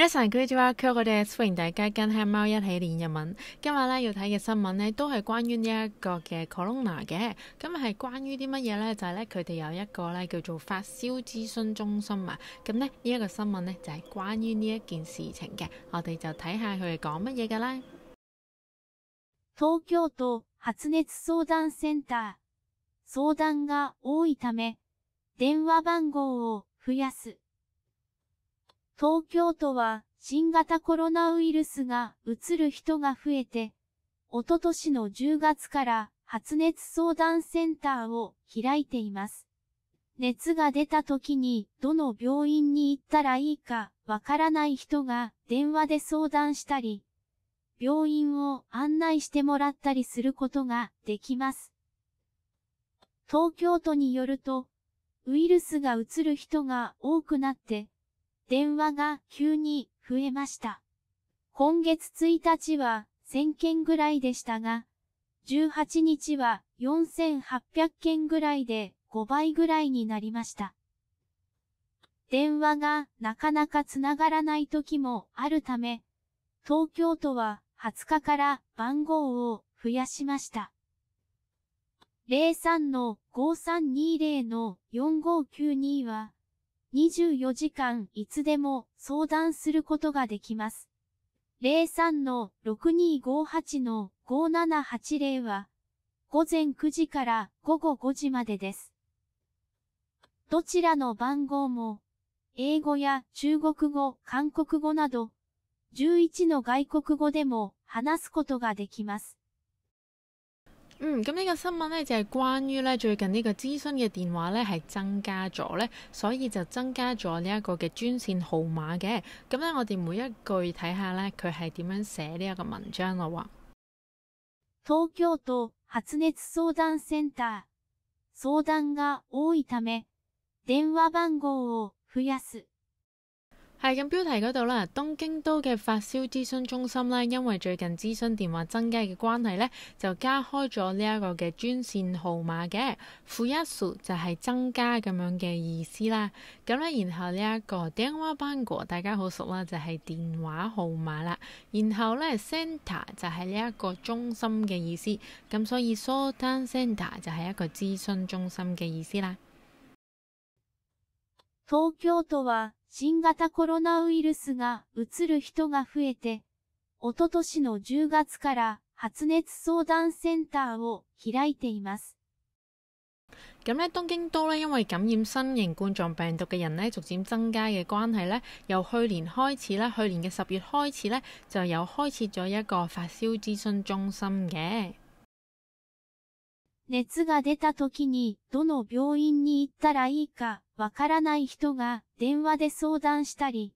皆さん、こんにちは。今日 k 我哋欢迎大家跟黑猫一起练日文。今日咧要睇嘅新闻咧，都系关于呢一个嘅 Corona 嘅。咁日系关于啲乜嘢咧？就系咧，佢哋有一个咧叫做发烧咨询中心啊。咁咧呢一个新闻咧就系关于呢一件事情嘅。我哋就睇下佢哋讲乜嘢噶啦。東京都発熱相談センター相談が多いため電話番号を増やす。東京都は新型コロナウイルスがうつる人が増えて、おととしの10月から発熱相談センターを開いています。熱が出た時にどの病院に行ったらいいかわからない人が電話で相談したり、病院を案内してもらったりすることができます。東京都によると、ウイルスがうつる人が多くなって、電話が急に増えました。今月1日は1000件ぐらいでしたが、18日は4800件ぐらいで5倍ぐらいになりました。電話がなかなかつながらない時もあるため、東京都は20日から番号を増やしました。03-5320-4592は、24時間いつでも相談することができます。03-6258-5780は、午前9時から午後5時までです。どちらの番号も、英語や中国語、韓国語など、11の外国語でも話すことができます。嗯，咁呢个新闻咧就系关于咧最近呢个咨询嘅电话咧系增加咗咧，所以就增加咗呢一个嘅专线号码嘅。咁咧我哋每一句睇下咧佢系点样写呢一个文章咯。系咁，标题嗰度啦，东京都嘅发烧咨询中心呢，因为最近咨询电话增加嘅关系呢，就加开咗呢一个嘅专线号码嘅负一数就系增加咁样嘅意思啦。咁呢，然后呢一个电话班号大家好熟啦，就系电话号码啦。然后呢 c e n t e r 就系呢一个中心嘅意思。咁所以 hotline center 就系一个咨询中心嘅意思啦。新型コロナウイルスがうつる人が増えて、おととしの10月から発熱相談センターを開いています。咁咧，東京都咧，因為感染新型冠狀病毒嘅人咧，逐漸增加嘅關係咧，由去年開始咧，去年嘅十月開始咧，就有開設咗一個發燒諮詢中心嘅。熱が出た時にどの病院に行ったらいいかわからない人が電話で相談したり、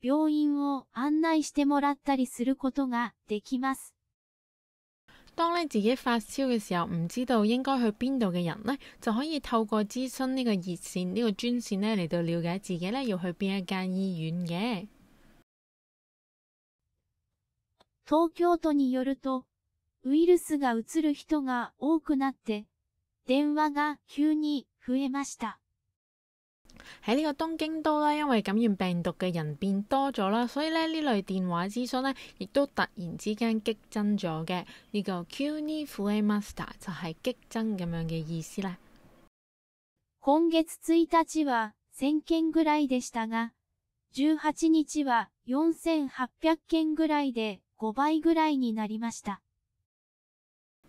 病院を案内してもらったりすることができます。当你自己发烧嘅時候，唔知道應該去邊度嘅人呢，就可以透過諮詢呢個熱線、呢、呢個專線呢嚟到了解自己呢要去邊一間醫院嘅。東京都によると、ウイルスがうつる人が多くなって、電話が急に増えました。喺呢個東京都咧，因為感染病毒嘅人變多咗啦，所以咧呢類電話諮詢咧，亦都突然之間激增咗嘅。呢、這個 Q Master 就係激增咁樣嘅意思啦。今月一日は千件ぐらいでしたが、十八日は四千八百件ぐらいで五倍ぐらいになりました。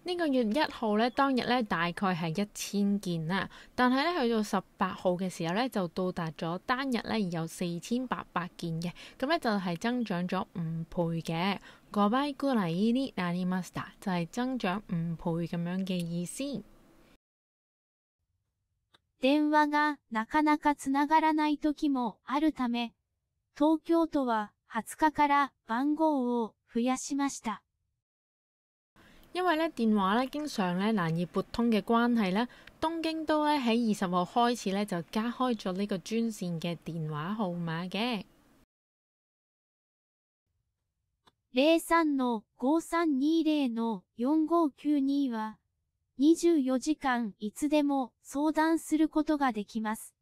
呢個月一號咧，當日咧大概係一千件啦，但係咧去到十八號嘅時候咧，就到達咗單日咧有四千八百件嘅，咁咧就係增長咗五倍嘅。個巴孤黎依啲阿尼馬斯塔就係增长五倍咁样嘅意思。因為咧電話咧經常咧難以撥通嘅關係咧，東京都咧喺二十號開始咧就加開咗呢個專線嘅電話號碼嘅。零三の五三二零の四五九二は二十四時間いつでも相談することができます。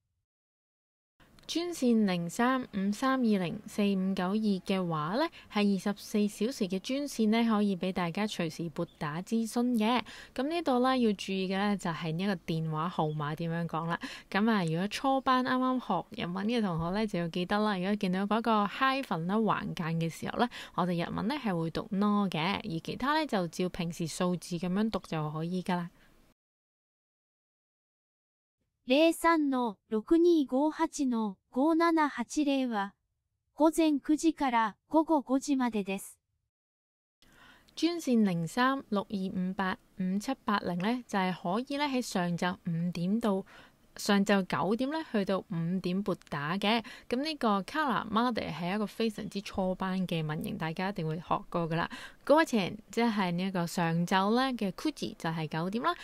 专线零三五三二零四五九二嘅话呢系二十四小时嘅专线呢可以俾大家随时拨打咨询嘅。咁呢度呢，要注意嘅呢，就系呢个电话号码点样讲啦。咁啊，如果初班啱啱学日文嘅同学呢，就要记得啦。如果见到嗰个 hyphen 啦横间嘅时候呢，我哋日文呢系会读 no 嘅，而其他呢，就照平时数字咁样读就可以噶啦。零三の六二五八五七八零是午前九时至午后五时。专线零三六二五八五七八零呢，就系可以咧喺上昼五点到上昼九点咧，去到五点拨打嘅。咁呢个卡拉 e 迪系一个非常之初班嘅文型，大家一定会学过噶啦。嗰阵即系呢一个上昼咧嘅 c o u i e 就系九点啦，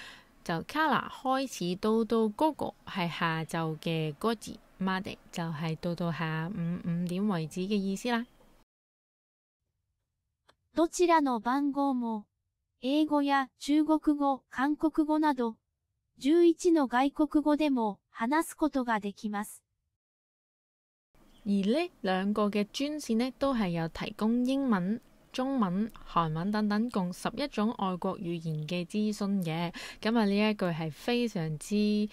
就卡拉开始到到 Google 系下昼嘅 Quiz。就係到到下午五點為止嘅意思啦。而呢兩個嘅專線呢，都係有提供英文、中文、韓文等等共十一種外國語言嘅諮詢嘅。咁啊，呢一句係非常之。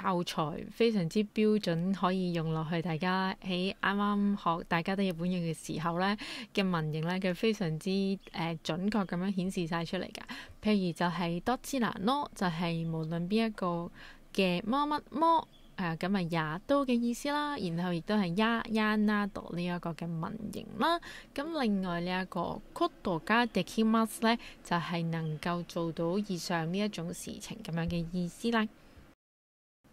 教材非常之標準，可以用落去。大家喺啱啱學，大家都有本樣嘅時候咧嘅文型咧，佢非常之誒準確咁樣顯示晒出嚟㗎。譬如就係多姿難攞，就係無論邊一個嘅麼乜麼誒，咁咪也都嘅意思啦。然後亦都係呀呀拿度呢一個嘅文型啦。咁另外呢一個 cut 加 d e k i m a s 咧，就係能夠做到以上呢一種事情咁樣嘅意思啦。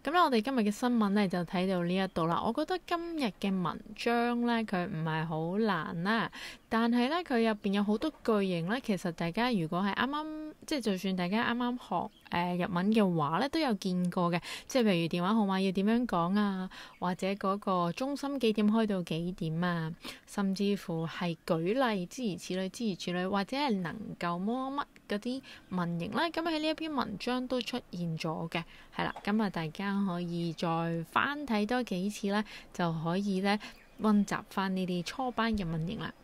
咁我哋今日嘅新聞咧就睇到呢一度啦。我覺得今日嘅文章咧，佢唔係好難啦。但係咧，佢入边有好多句型咧。其實大家如果係啱啱即係，就算大家啱啱學誒日文嘅話咧，都有見過嘅。即係譬如電話號碼要點樣講啊，或者嗰個中心幾點開到幾點啊，甚至乎係舉例之如此類之如此類或者係能夠摸乜嗰啲文型咧。咁喺呢一篇文章都出現咗嘅係啦。咁啊，大家可以再翻睇多幾次咧，就可以咧温習翻呢啲初班嘅文型啦。